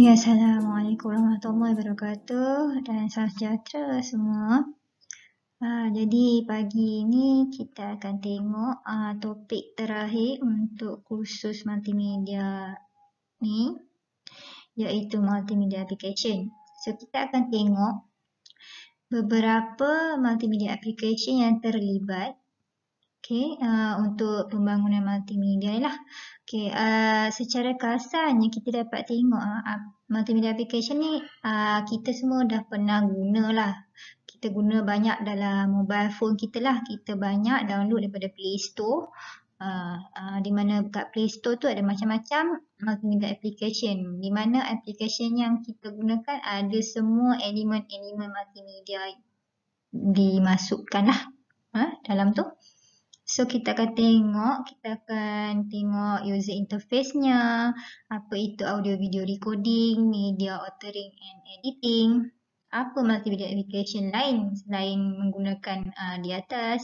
Ya, Assalamualaikum warahmatullahi wabarakatuh dan salam sejahtera semua. Uh, jadi pagi ini kita akan tengok uh, topik terakhir untuk kursus multimedia ni iaitu multimedia application. So kita akan tengok beberapa multimedia application yang terlibat okay, uh, untuk pembangunan multimedia lah. Okay, uh, secara kasarnya kita dapat tengok uh, multimedia application ni uh, kita semua dah pernah guna lah. Kita guna banyak dalam mobile phone kita lah. Kita banyak download daripada Play Store. Uh, uh, di mana kat Play Store tu ada macam-macam multimedia application. Di mana application yang kita gunakan ada semua elemen-elemen multimedia dimasukkan lah uh, dalam tu. So kita akan tengok, kita akan tengok user interface-nya, apa itu audio video recording, media authoring and editing, apa multimedia application lain selain menggunakan uh, di atas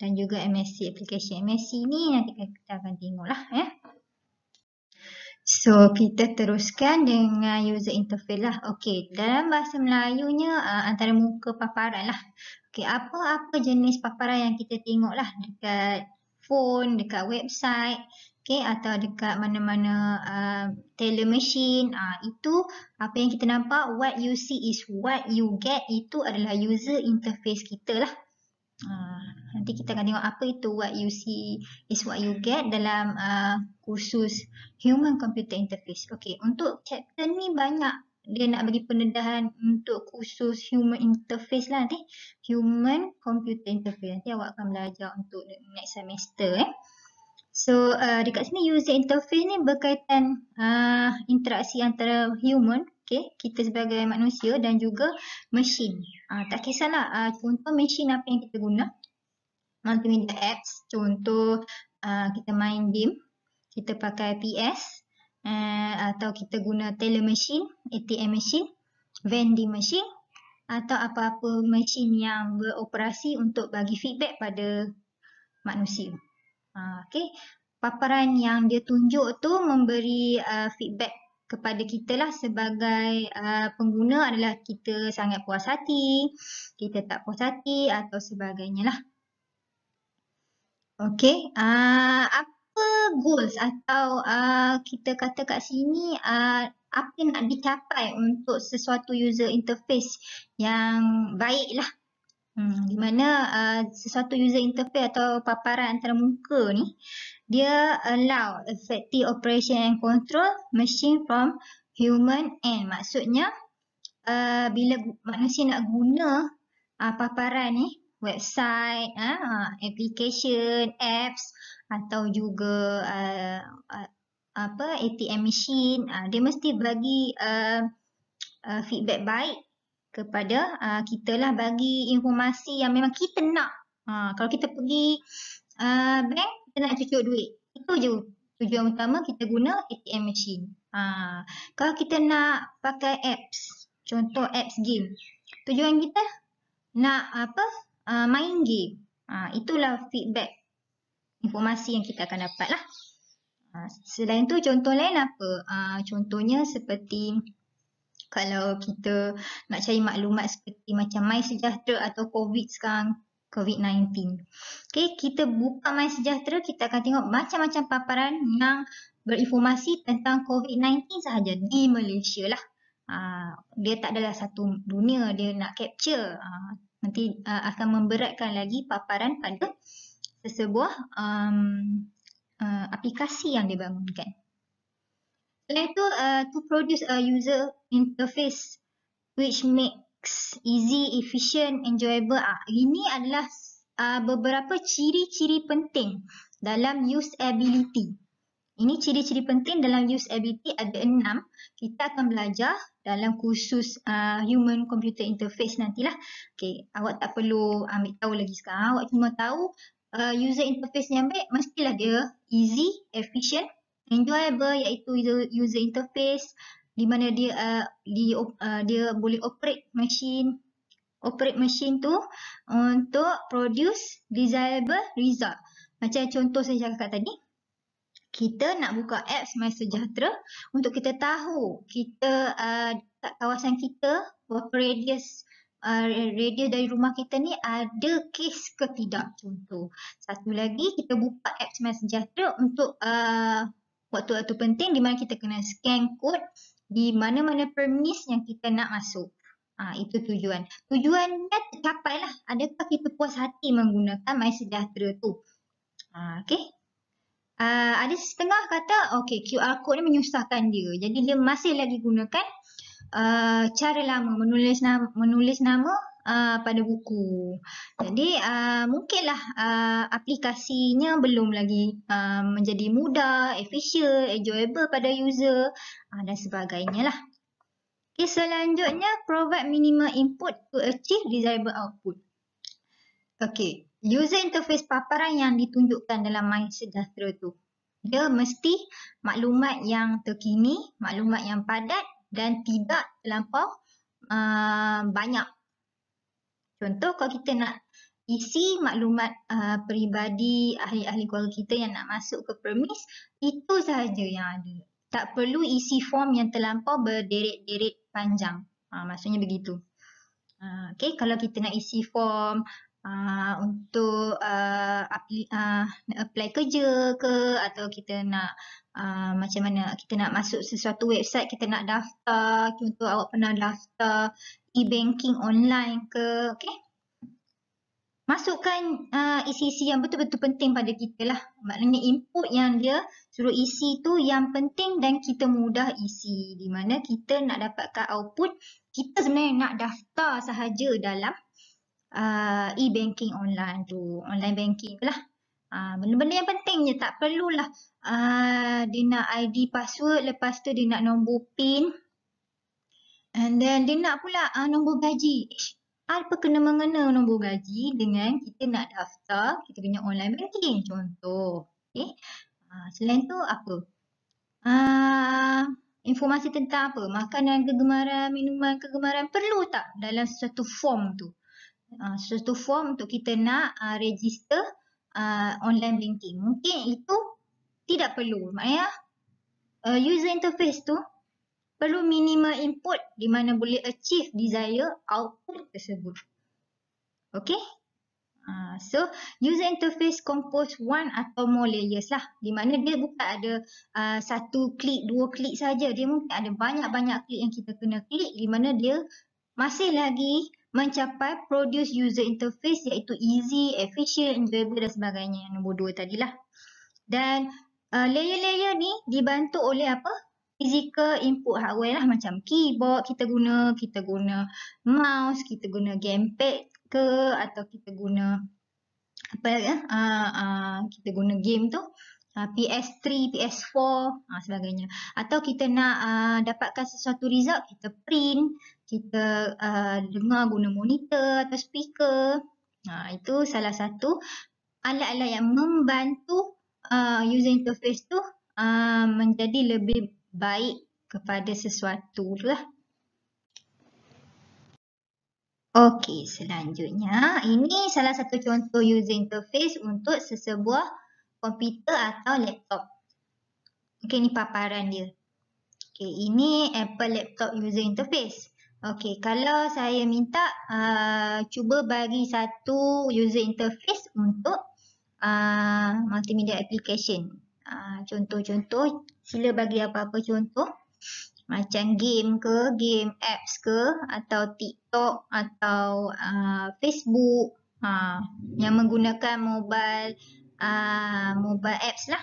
dan juga MSC application MSC ni nanti kita akan tengok lah ya. So kita teruskan dengan user interface lah. Okey, dalam bahasa Melayunya uh, antara muka paparan lah. Okay, apa-apa jenis paparan yang kita tengok lah dekat phone, dekat website, okay, atau dekat mana-mana uh, teller machine, uh, itu apa yang kita nampak, what you see is what you get, itu adalah user interface kita lah. Uh, nanti kita akan tengok apa itu what you see is what you get dalam uh, kursus human computer interface. Okay, untuk chapter ni banyak dia nak bagi pendedahan untuk khusus human interface lah nanti human computer interface nanti awak akan belajar untuk next semester eh so uh, dekat sini user interface ni berkaitan uh, interaksi antara human Okay. Kita sebagai manusia dan juga mesin. Uh, tak kisahlah uh, contoh mesin apa yang kita guna. Multimedia apps, contoh uh, kita main game. Kita pakai PS, uh, atau kita guna teller machine, ATM machine, vending machine atau apa-apa mesin yang beroperasi untuk bagi feedback pada manusia. Uh, okay. Paparan yang dia tunjuk tu memberi uh, feedback kepada kita lah sebagai uh, pengguna adalah kita sangat puas hati, kita tak puas hati atau sebagainya lah. Okey, uh, ah, apa goals atau uh, kita kata kat sini uh, apa yang nak dicapai untuk sesuatu user interface yang baik lah. Hmm, di mana uh, sesuatu user interface atau paparan antara muka ni dia allow safety operation and control machine from human and Maksudnya uh, bila manusia nak guna uh, paparan ni website, uh, application, apps, atau juga uh, uh, apa ATM machine uh, dia mesti bagi uh, uh, feedback baik kepada uh, kita lah bagi informasi yang memang kita nak uh, kalau kita pergi uh, bank kita nak cuci duit itu je tujuan utama kita guna ATM machine uh, kalau kita nak pakai apps contoh apps game tujuan kita nak apa uh, main game uh, itulah feedback informasi yang kita akan dapat lah. Ha, selain tu contoh lain apa? Ha, contohnya seperti kalau kita nak cari maklumat seperti macam Sejahtera atau COVID sekarang, COVID-19. Okay, kita buka Sejahtera kita akan tengok macam-macam paparan yang berinformasi tentang COVID-19 sahaja di Malaysia lah. Ha, dia tak adalah satu dunia, dia nak capture. Nanti akan memberatkan lagi paparan pada sebuah um, uh, aplikasi yang dibangunkan. Selain itu, uh, to produce a user interface which makes easy, efficient, enjoyable. Uh, ini adalah uh, beberapa ciri-ciri penting dalam usability. Ini ciri-ciri penting dalam usability ada enam. Kita akan belajar dalam kursus uh, human computer interface nantilah. Okay, awak tak perlu ambil tahu lagi sekarang. Awak cuma tahu uh, user interface yang baik mestilah dia easy, efficient, enjoyable iaitu user interface di mana dia uh, di uh, dia boleh operate machine operate machine tu untuk produce desirable result. Macam contoh saya cakap tadi, kita nak buka apps My Sejahtera untuk kita tahu kita uh, kat kawasan kita berapa radius Ah, radio dari rumah kita ni ada kes ke tidak contoh. Satu lagi kita buka apps My Sejahtera untuk waktu-waktu ah, uh, penting di mana kita kena scan kod di mana-mana permis yang kita nak masuk. Ha, itu tujuan. Tujuannya tercapai lah. Adakah kita puas hati menggunakan My Sejahtera tu? Ha, okay. Uh, ada setengah kata, okay QR code ni menyusahkan dia. Jadi dia masih lagi gunakan uh, cara lama menulis nama menulis nama Uh, pada buku. Jadi uh, mungkinlah uh, aplikasinya belum lagi uh, menjadi mudah, efisien, enjoyable pada user uh, dan sebagainya lah. Okay, selanjutnya provide minimal input to achieve desirable output. Okay, user interface paparan yang ditunjukkan dalam main sejahtera tu. Dia mesti maklumat yang terkini, maklumat yang padat dan tidak terlampau uh, banyak. Contoh kalau kita nak isi maklumat uh, peribadi ahli-ahli keluarga kita yang nak masuk ke permis, itu sahaja yang ada. Tak perlu isi form yang terlampau berderet-deret panjang. Uh, maksudnya begitu. Uh, ah, okay, kalau kita nak isi form uh, untuk uh, ah, apply, uh, ah, apply kerja ke atau kita nak uh, macam mana kita nak masuk sesuatu website kita nak daftar contoh awak pernah daftar e-banking online ke okey Masukkan uh, isi-isi yang betul-betul penting pada kita lah. Maknanya input yang dia suruh isi tu yang penting dan kita mudah isi. Di mana kita nak dapatkan output, kita sebenarnya nak daftar sahaja dalam uh, e-banking online tu, online banking lah. Uh, benda-benda yang pentingnya tak perlulah uh, dia nak ID password, lepas tu dia nak nombor PIN. And then dia nak pula uh, nombor gaji. Ish, apa kena mengena nombor gaji dengan kita nak daftar kita punya online banking contoh. Okay. Uh, selain tu apa? Uh, informasi tentang apa? Makanan kegemaran, minuman kegemaran perlu tak dalam sesuatu form tu? Uh, uh, ah, satu form untuk kita nak uh, register uh, online banking. Mungkin itu tidak perlu. Maknanya uh, user interface tu perlu minimal input di mana boleh achieve desire output tersebut. Okay. So, user interface compose one atau more layers lah. Di mana dia bukan ada uh, satu klik, dua klik saja. Dia mungkin ada banyak-banyak klik yang kita kena klik. Di mana dia masih lagi mencapai produce user interface iaitu easy, efficient, enjoyable dan sebagainya yang nombor dua tadilah. Dan uh, layer-layer ni dibantu oleh apa? Physical input hardware lah macam keyboard kita guna, kita guna mouse, kita guna gamepad ke atau kita guna apa ya? Uh, uh, kita guna game tu. Uh, PS3, PS4 ha, sebagainya. Atau kita nak uh, dapatkan sesuatu result, kita print, kita uh, dengar guna monitor atau speaker. Ha, itu salah satu alat-alat yang membantu uh, user interface tu uh, menjadi lebih baik kepada sesuatu lah. Okey, selanjutnya ini salah satu contoh user interface untuk sesebuah komputer atau laptop. Okey, ni paparan dia. Okey, ini Apple Laptop User Interface. Okey, kalau saya minta uh, cuba bagi satu user interface untuk uh, multimedia application. Uh, contoh-contoh, uh, sila bagi apa-apa contoh. Macam game ke, game apps ke, atau TikTok, atau uh, Facebook uh, yang menggunakan mobile Ah, mobile apps lah.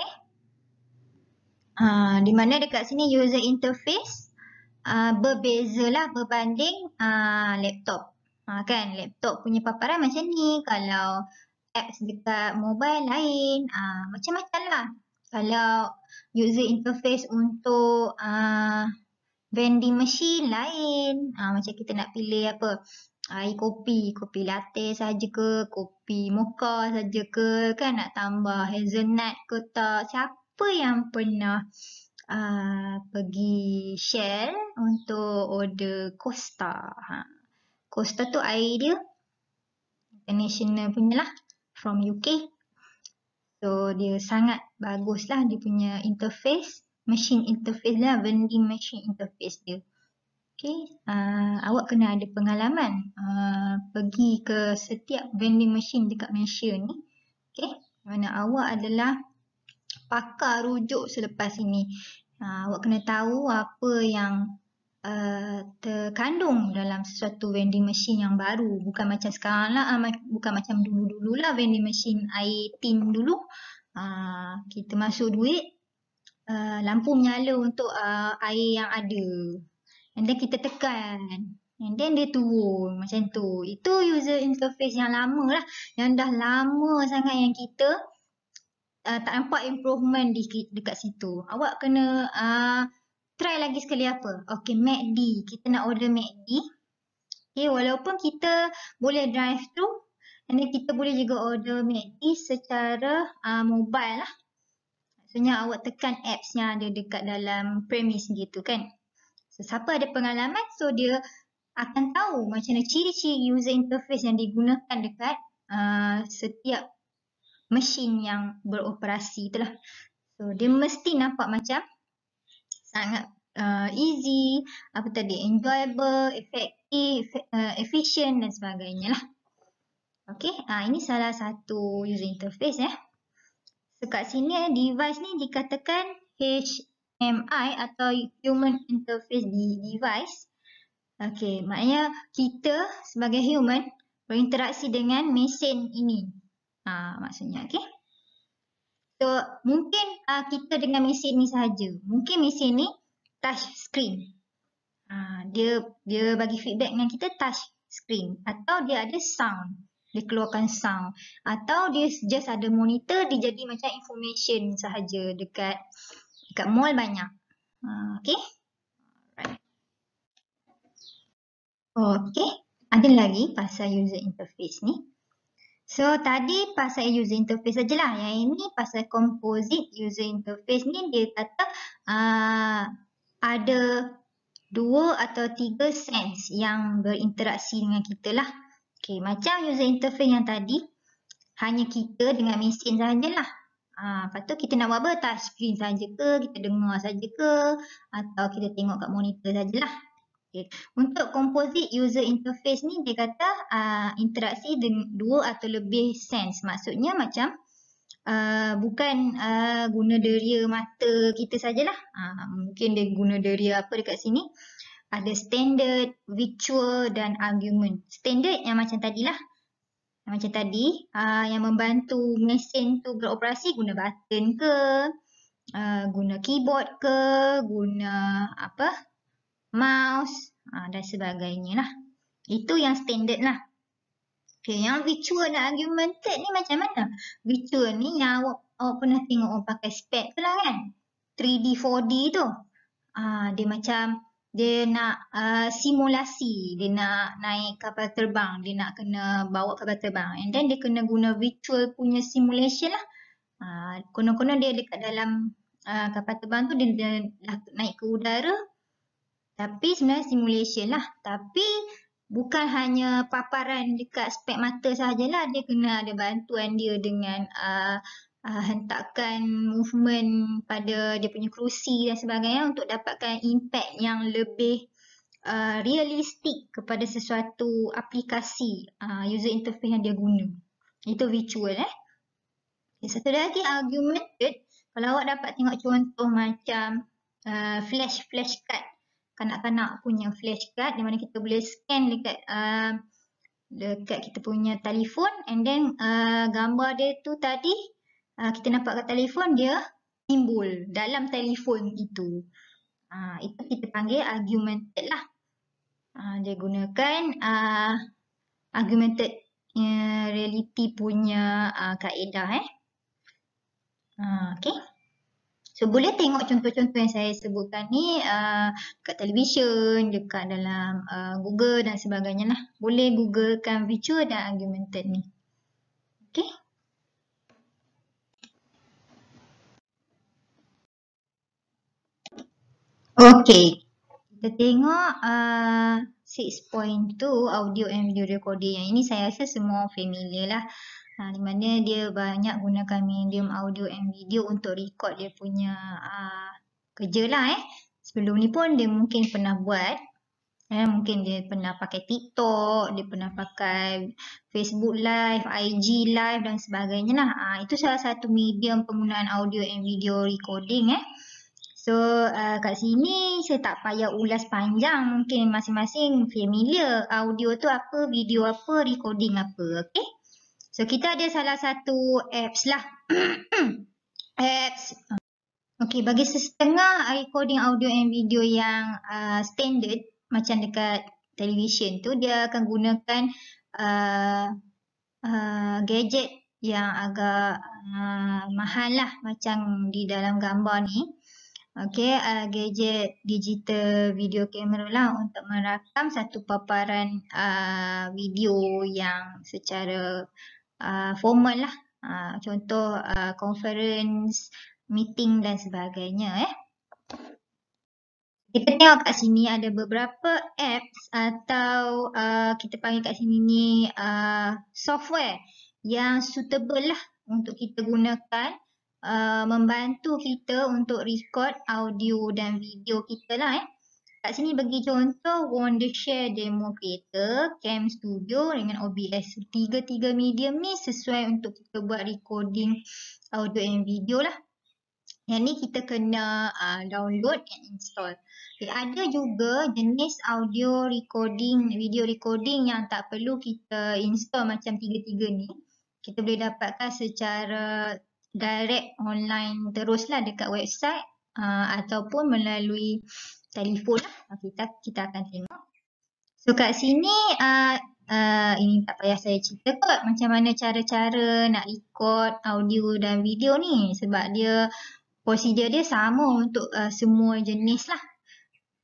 Okay. Uh, di mana dekat sini user interface uh, lah berbanding uh, laptop. Ha, kan laptop punya paparan macam ni kalau apps dekat mobile lain ha, macam-macam lah kalau user interface untuk ha, vending machine lain ha, macam kita nak pilih apa air kopi, kopi latte saja ke, kopi mocha saja ke, kan nak tambah hazelnut ke tak. Siapa yang pernah uh, pergi share untuk order Costa? Ha. Costa tu air dia international punya lah from UK. So dia sangat bagus lah dia punya interface, machine interface lah, vending machine interface dia. Okay, uh, awak kena ada pengalaman uh, pergi ke setiap vending machine dekat Malaysia ni. Okay, mana awak adalah pakar rujuk selepas ini. Uh, awak kena tahu apa yang uh, terkandung dalam sesuatu vending machine yang baru. Bukan macam sekarang lah, uh, bukan macam dulu-dulu lah vending machine air tin dulu. Uh, kita masuk duit, uh, lampu menyala untuk uh, air yang ada. And then kita tekan. And then dia turun macam tu. Itu user interface yang lama lah. Yang dah lama sangat yang kita uh, tak nampak improvement di, dekat situ. Awak kena uh, try lagi sekali apa. Okay, MACD. Kita nak order MACD. Okay, walaupun kita boleh drive through. And then kita boleh juga order MACD secara uh, mobile lah. Maksudnya awak tekan apps yang ada dekat dalam premise gitu kan. So siapa ada pengalaman so dia akan tahu macam mana ciri-ciri user interface yang digunakan dekat uh, setiap mesin yang beroperasi itulah. So dia mesti nampak macam sangat uh, easy, apa tadi, enjoyable, efektif, uh, efficient dan sebagainya lah. Okay, uh, ini salah satu user interface ya. Eh. So kat sini eh, device ni dikatakan HMI atau Human Interface Device. Okey, maknanya kita sebagai human berinteraksi dengan mesin ini. Ha, maksudnya, okey. So, mungkin uh, kita dengan mesin ini sahaja. Mungkin mesin ini touch screen. Ha, dia dia bagi feedback dengan kita touch screen. Atau dia ada sound. Dia keluarkan sound. Atau dia just ada monitor, dia jadi macam information sahaja dekat dekat mall banyak. Uh, ah, okay. okay. Ada lagi pasal user interface ni. So, tadi pasal user interface sajalah. Yang ini pasal composite user interface ni dia kata uh, ada dua atau tiga sense yang berinteraksi dengan kita lah. Okay, macam user interface yang tadi hanya kita dengan mesin sajalah. Ha, lepas tu kita nak buat apa? Touch screen saja ke, kita dengar saja ke atau kita tengok kat monitor sajalah. Okay. Untuk composite user interface ni dia kata uh, interaksi dua atau lebih sense. Maksudnya macam uh, bukan uh, guna deria mata kita sajalah. Uh, mungkin dia guna deria apa dekat sini. Ada standard, virtual dan argument. Standard yang macam tadilah. lah. Macam tadi, uh, yang membantu mesin tu beroperasi guna button ke, uh, guna keyboard ke, guna apa, mouse uh, dan sebagainya lah. Itu yang standard lah. Okay, yang virtual dan argumented ni macam mana? Virtual ni yang awak, awak pernah tengok orang pakai spek tu lah kan? 3D, 4D tu. Uh, dia macam dia nak uh, simulasi dia nak naik kapal terbang dia nak kena bawa kapal terbang and then dia kena guna virtual punya simulation lah uh, konon-konon dia dekat dalam uh, kapal terbang tu dia, dia dah naik ke udara tapi sebenarnya simulation lah tapi bukan hanya paparan dekat spek mata sajalah dia kena ada bantuan dia dengan uh, uh, hentakkan movement pada dia punya kerusi dan sebagainya untuk dapatkan impact yang lebih uh, realistik kepada sesuatu aplikasi uh, user interface yang dia guna. Itu virtual eh. Okay, satu lagi argumented, kalau awak dapat tengok contoh macam uh, flash flash card kanak-kanak punya flash card di mana kita boleh scan dekat uh, dekat kita punya telefon and then uh, gambar dia tu tadi Ah, kita nampak kat telefon dia timbul dalam telefon itu. Uh, itu kita panggil argumented lah. Uh, dia gunakan uh, argumented reality punya uh, kaedah eh. Uh, okay. So boleh tengok contoh-contoh yang saya sebutkan ni uh, dekat television, dekat dalam uh, Google dan sebagainya lah. Boleh googlekan virtual dan argumented ni. Okay. Okay. Kita tengok uh, 6.2 audio and video recording. Yang ini saya rasa semua familiar lah. Ha, di mana dia banyak gunakan medium audio and video untuk record dia punya uh, kerja lah eh. Sebelum ni pun dia mungkin pernah buat. Eh, mungkin dia pernah pakai TikTok, dia pernah pakai Facebook Live, IG Live dan sebagainya lah. Ha, itu salah satu medium penggunaan audio and video recording eh. So uh, kat sini saya tak payah ulas panjang mungkin masing-masing familiar audio tu apa, video apa, recording apa. Okay. So kita ada salah satu apps lah. apps. Okay bagi setengah recording audio and video yang uh, standard macam dekat televisyen tu dia akan gunakan uh, uh, gadget yang agak uh, mahal lah macam di dalam gambar ni okay, uh, gadget digital video camera lah untuk merakam satu paparan uh, video yang secara uh, formal lah. Uh, contoh uh, conference, meeting dan sebagainya eh. Kita tengok kat sini ada beberapa apps atau uh, kita panggil kat sini ni uh, software yang suitable lah untuk kita gunakan uh, membantu kita untuk record audio dan video kita lah eh. Kat sini bagi contoh Wondershare Demo Creator, Cam Studio dengan OBS. Tiga-tiga medium ni sesuai untuk kita buat recording audio and video lah. Yang ni kita kena uh, download and install. Okay, eh, ada juga jenis audio recording, video recording yang tak perlu kita install macam tiga-tiga ni. Kita boleh dapatkan secara direct online teruslah dekat website uh, ataupun melalui telefon lah. Kita, kita akan tengok. So kat sini, uh, uh, ini tak payah saya cerita kot macam mana cara-cara nak record audio dan video ni sebab dia prosedur dia sama untuk uh, semua jenis lah.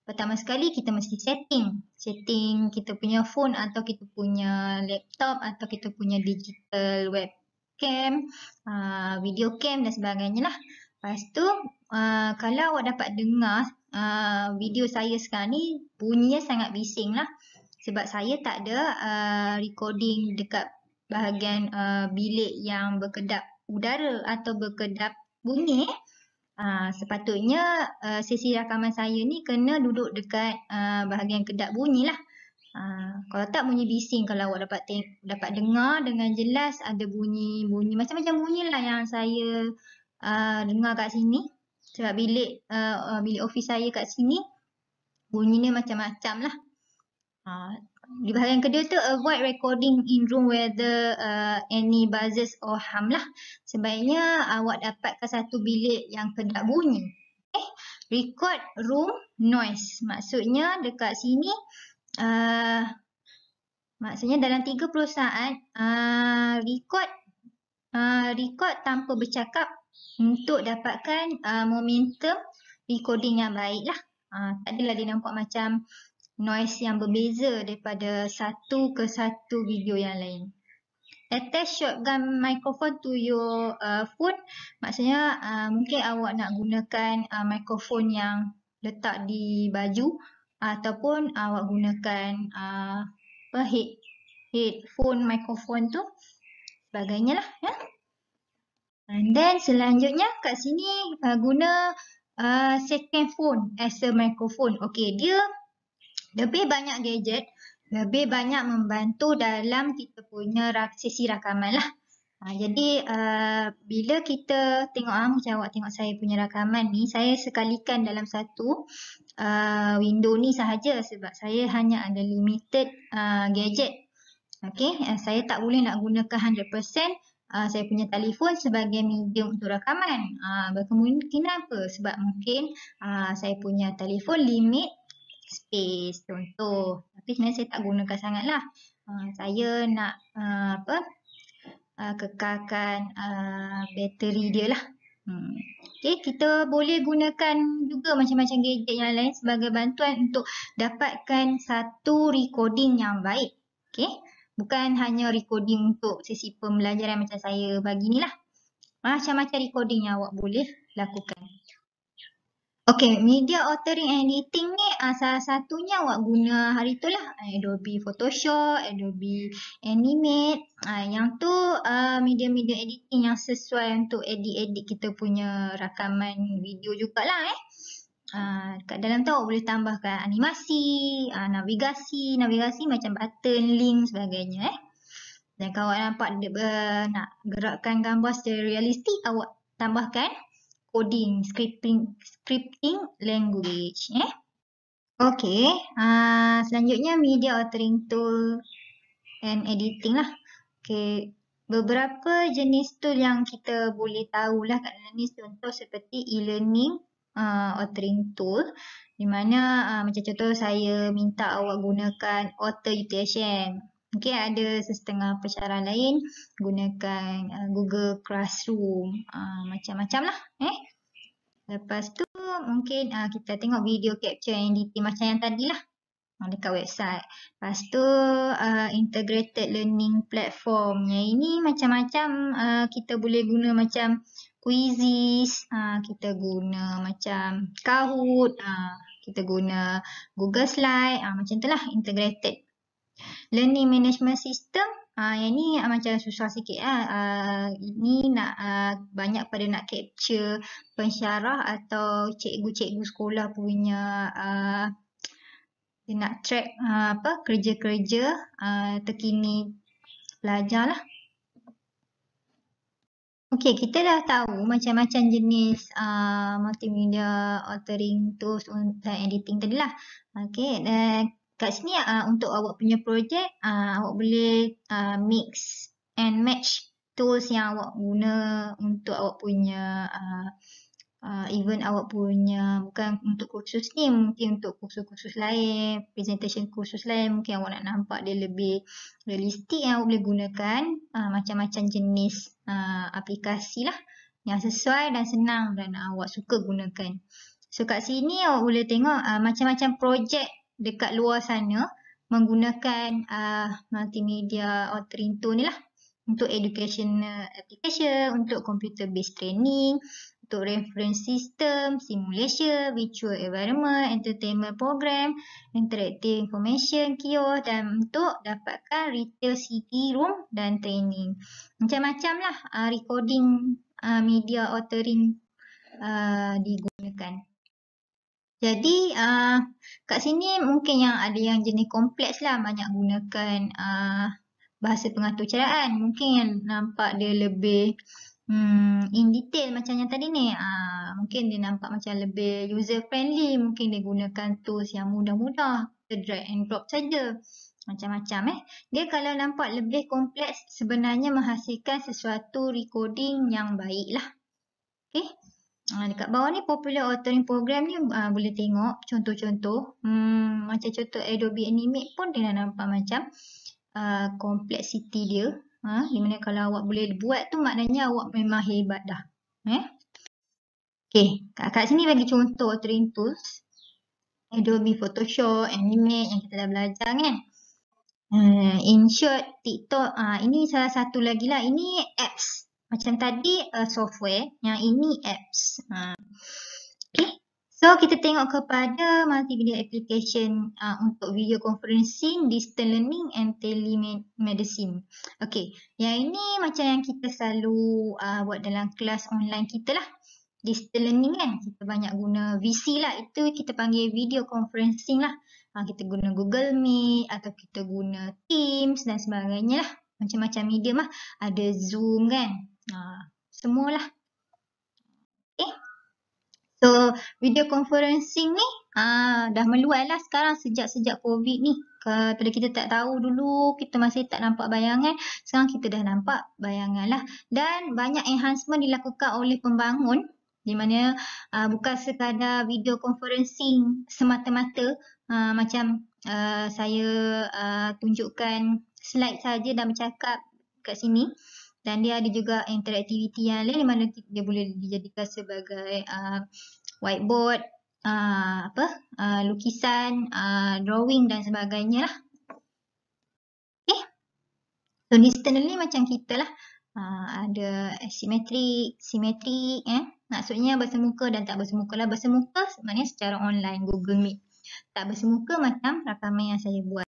Pertama sekali kita mesti setting. Setting kita punya phone atau kita punya laptop atau kita punya digital web cam, uh, ah, video cam dan sebagainya lah. Lepas tu uh, kalau awak dapat dengar uh, video saya sekarang ni bunyinya sangat bising lah. Sebab saya tak ada uh, recording dekat bahagian uh, bilik yang berkedap udara atau berkedap bunyi. Uh, sepatutnya uh, sesi rakaman saya ni kena duduk dekat uh, bahagian kedap bunyi lah. Ha, kalau tak bunyi bising kalau awak dapat dapat dengar dengan jelas ada bunyi-bunyi macam-macam bunyi lah yang saya uh, dengar kat sini. Sebab bilik uh, uh, bilik office saya kat sini bunyinya macam-macam lah. Ha, di bahagian kedua tu avoid recording in room whether uh, any buzzes or hum lah. Sebaiknya awak dapatkan satu bilik yang kedap bunyi. Okay. Eh, record room noise. Maksudnya dekat sini Ah, maksudnya dalam tiga perusahaan uh, ah, record uh, record tanpa bercakap untuk dapatkan uh, momentum recording yang baik lah. Uh, tak adalah dia nampak macam noise yang berbeza daripada satu ke satu video yang lain. Attach shotgun microphone to your uh, phone. Maksudnya uh, mungkin awak nak gunakan uh, microphone yang letak di baju ataupun uh, awak gunakan uh, apa uh, headphone microphone tu sebagainya lah ya and then selanjutnya kat sini uh, guna uh, second phone as a microphone okey dia lebih banyak gadget lebih banyak membantu dalam kita punya sesi rakaman lah Ha, jadi uh, bila kita tengok ah, macam awak tengok saya punya rakaman ni, saya sekalikan dalam satu uh, window ni sahaja sebab saya hanya ada limited uh, gadget. Okay, uh, saya tak boleh nak gunakan 100% uh, saya punya telefon sebagai medium untuk rakaman. Uh, berkemungkinan apa? Sebab mungkin uh, saya punya telefon limit space contoh. Tapi sebenarnya saya tak gunakan sangatlah. Uh, saya nak uh, apa? uh, kekalkan uh, bateri dia lah. Hmm. Okay, kita boleh gunakan juga macam-macam gadget yang lain sebagai bantuan untuk dapatkan satu recording yang baik. Okay, bukan hanya recording untuk sesi pembelajaran macam saya bagi ni lah. Macam-macam recording yang awak boleh lakukan. Okay, media authoring editing ni uh, salah satunya awak guna hari tu lah ah, Adobe Photoshop, Adobe Animate uh, Yang tu uh, media-media editing yang sesuai untuk edit-edit kita punya rakaman video jugalah eh Uh, kat dalam tu awak boleh tambahkan animasi, uh, navigasi, navigasi macam button, link sebagainya eh. Dan kalau awak nampak uh, nak gerakkan gambar secara realistik, awak tambahkan coding, scripting, scripting language. Eh? Okay, uh, selanjutnya media authoring tool and editing lah. Okay, beberapa jenis tool yang kita boleh tahulah kat dalam ni contoh seperti e-learning uh, authoring tool di mana uh, macam contoh saya minta awak gunakan author utation Okay, ada setengah percaraan lain gunakan uh, Google Classroom uh, macam-macam uh, lah. Eh? Lepas tu mungkin uh, kita tengok video capture yang di macam yang tadi lah uh, dekat website. Lepas tu uh, integrated learning platformnya ini macam-macam uh, kita boleh guna macam quizzes, uh, kita guna macam Kahoot, uh, kita guna Google Slide, uh, macam tu lah integrated Learning management system uh, yang ni uh, macam susah sikit eh. uh, ni nak uh, banyak pada nak capture pensyarah atau cikgu-cikgu sekolah punya uh, nak track uh, apa kerja-kerja uh, terkini pelajar lah. Okey, kita dah tahu macam-macam jenis uh, multimedia authoring tools dan editing tadi lah. Okay, dan uh, kat sini uh, untuk awak punya projek uh, awak boleh uh, mix and match tools yang awak guna untuk awak punya uh, uh, even awak punya bukan untuk kursus ni mungkin untuk kursus-kursus lain presentation kursus lain mungkin awak nak nampak dia lebih realistik yang awak boleh gunakan uh, macam-macam jenis uh, aplikasi lah yang sesuai dan senang dan awak suka gunakan so kat sini awak boleh tengok uh, macam-macam projek dekat luar sana menggunakan uh, multimedia atau rintu ni lah untuk education application, untuk computer based training, untuk reference system, simulation, virtual environment, entertainment program, interactive information, kiosk dan untuk dapatkan retail CD room dan training. Macam-macam lah uh, recording uh, media authoring uh, digunakan. Jadi uh, kat sini mungkin yang ada yang jenis kompleks lah banyak gunakan uh, bahasa pengatur caraan. Mungkin yang nampak dia lebih hmm, in detail macam yang tadi ni. Uh, mungkin dia nampak macam lebih user friendly. Mungkin dia gunakan tools yang mudah-mudah. Drag and drop saja. Macam-macam eh. Dia kalau nampak lebih kompleks sebenarnya menghasilkan sesuatu recording yang baik lah. Okay. Ah, dekat bawah ni popular authoring program ni uh, boleh tengok contoh-contoh hmm, macam contoh Adobe Animate pun dia nampak macam uh, ah, kompleksiti dia ha, di mana kalau awak boleh buat tu maknanya awak memang hebat dah eh? Okay, kat, kat sini bagi contoh authoring tools Adobe Photoshop, Animate yang kita dah belajar kan uh, InShot, TikTok, uh, ini salah satu lagi lah ini apps macam tadi uh, software, yang ini apps. Uh. Okay. So kita tengok kepada multimedia application uh, untuk video conferencing, distance learning and telemedicine. Okay, yang ini macam yang kita selalu uh, buat dalam kelas online kita lah. Distance learning kan, kita banyak guna VC lah. Itu kita panggil video conferencing lah. Uh, kita guna Google Meet atau kita guna Teams dan sebagainya lah. Macam-macam medium lah. Ada Zoom kan, Ha, semualah. Okay. Eh, so video conferencing ni ha, dah meluai lah sekarang sejak-sejak COVID ni. Kepada kita tak tahu dulu, kita masih tak nampak bayangan. Sekarang kita dah nampak bayangan lah. Dan banyak enhancement dilakukan oleh pembangun. Di mana uh, bukan sekadar video conferencing semata-mata uh, macam uh, saya uh, tunjukkan slide saja dan bercakap kat sini dan dia ada juga interaktiviti yang lain di mana dia boleh dijadikan sebagai uh, whiteboard, uh, apa, uh, lukisan, uh, drawing dan sebagainya lah. Okay. Eh, so, external ni macam kita lah. Uh, ada asimetrik, simetrik, eh? maksudnya bersemuka dan tak bersemuka lah. Bersemuka maknanya secara online, Google Meet. Tak bersemuka macam rakaman yang saya buat.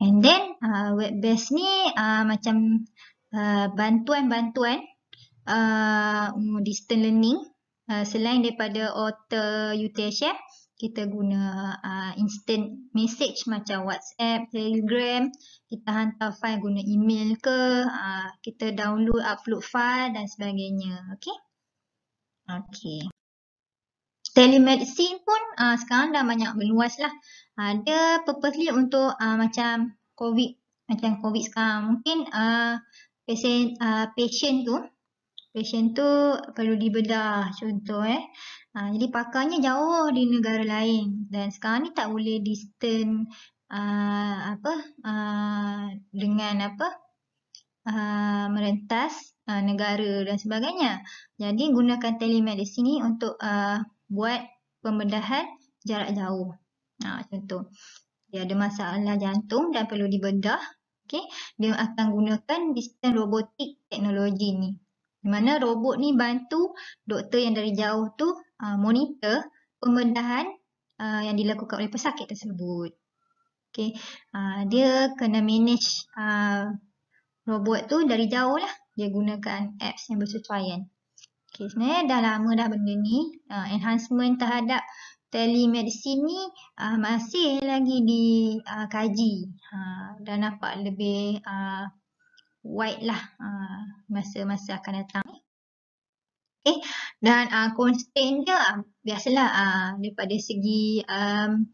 And then uh, web-based ni uh, macam Uh, bantuan-bantuan uh, distance learning uh, selain daripada author UTHF kita guna uh, instant message macam WhatsApp, Telegram, kita hantar file guna email ke, uh, kita download upload file dan sebagainya. Okey. Okey. Telemedicine pun uh, sekarang dah banyak meluas lah. Ada uh, purposely untuk uh, macam COVID, macam COVID sekarang mungkin uh, Pasien uh, patient tu patient tu perlu dibedah contoh eh uh, jadi pakarnya jauh di negara lain dan sekarang ni tak boleh distant uh, ah, apa uh, dengan apa uh, merentas uh, negara dan sebagainya jadi gunakan telemedicine ni untuk uh, buat pembedahan jarak jauh uh, contoh dia ada masalah jantung dan perlu dibedah Okay. Dia akan gunakan sistem robotik teknologi ni. Di mana robot ni bantu doktor yang dari jauh tu uh, monitor pembedahan uh, ah, yang dilakukan oleh pesakit tersebut. Okay. Uh, ah, dia kena manage uh, robot tu dari jauh lah. Dia gunakan apps yang bersesuaian. Okay, sebenarnya dah lama dah benda ni. Uh, enhancement terhadap telemedicine ni uh, masih lagi dikaji ah, uh, ah, ha, dan nampak lebih uh, wide lah masa-masa uh, akan datang. Okay. Eh, dan uh, constraint dia uh, biasalah uh, daripada segi um,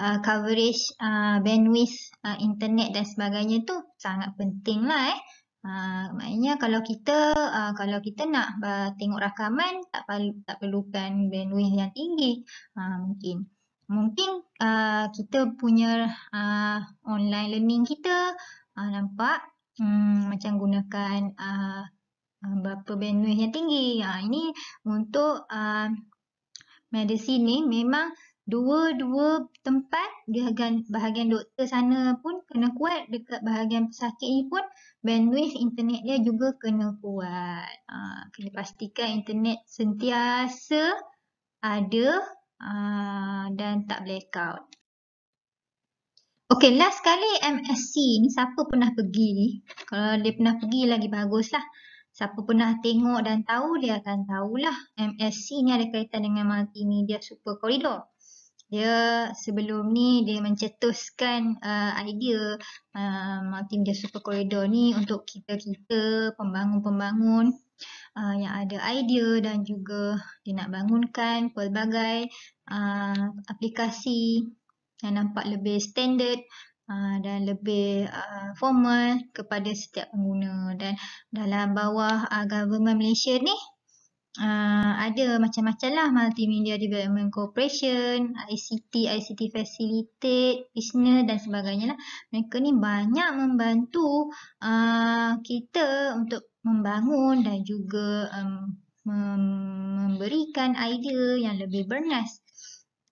uh, coverage uh, bandwidth uh, internet dan sebagainya tu sangat penting lah eh. Uh, maknanya kalau kita uh, kalau kita nak uh, tengok rakaman tak perlu tak perlukan bandwidth yang tinggi uh, mungkin mungkin uh, kita punya uh, online learning kita uh, nampak um, macam gunakan uh, berapa bandwidth yang tinggi uh, ini untuk uh, medicine ni memang dua-dua tempat bahagian, bahagian doktor sana pun kena kuat dekat bahagian pesakit ni pun bandwidth internet dia juga kena kuat. Uh, kena pastikan internet sentiasa ada uh, dan tak blackout. Okay, last sekali MSC ni siapa pernah pergi? Kalau dia pernah pergi lagi bagus lah. Siapa pernah tengok dan tahu dia akan tahulah MSC ni ada kaitan dengan multimedia super corridor dia sebelum ni dia mencetuskan uh, idea uh, um, multi super corridor ni untuk kita-kita pembangun-pembangun uh, yang ada idea dan juga dia nak bangunkan pelbagai uh, aplikasi yang nampak lebih standard uh, dan lebih uh, formal kepada setiap pengguna dan dalam bawah uh, government Malaysia ni Uh, ada macam-macam lah Multimedia Development Corporation, ICT, ICT Facilitate, Business dan sebagainya lah. Mereka ni banyak membantu uh, kita untuk membangun dan juga um, memberikan idea yang lebih bernas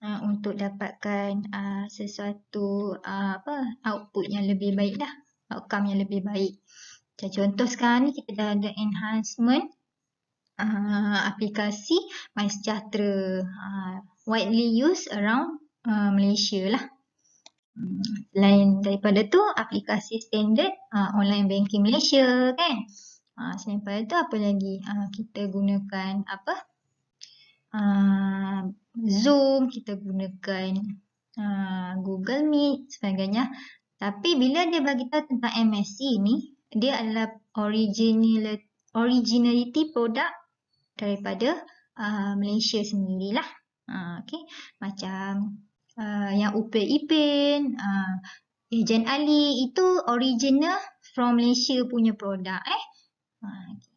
uh, untuk dapatkan uh, sesuatu uh, apa output yang lebih baik dah, outcome yang lebih baik. Contoh sekarang ni kita dah ada enhancement uh, aplikasi MySejahtera uh, ah, widely used around uh, Malaysia lah. Selain hmm, daripada tu aplikasi standard uh, online banking Malaysia kan. Uh, selain daripada tu apa lagi uh, kita gunakan apa uh, Zoom, kita gunakan uh, Google Meet sebagainya. Tapi bila dia bagi tahu tentang MSC ni, dia adalah originality produk daripada uh, Malaysia sendirilah. Uh, okay. Macam uh, yang Upe Ipin, uh, Ejen Ali itu original from Malaysia punya produk eh. Uh, okay.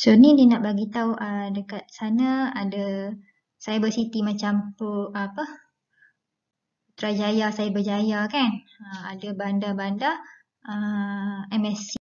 So ni dia nak bagi tahu uh, dekat sana ada Cyber City macam uh, apa? Trajaya Cyberjaya kan? Uh, ada bandar-bandar uh, MSC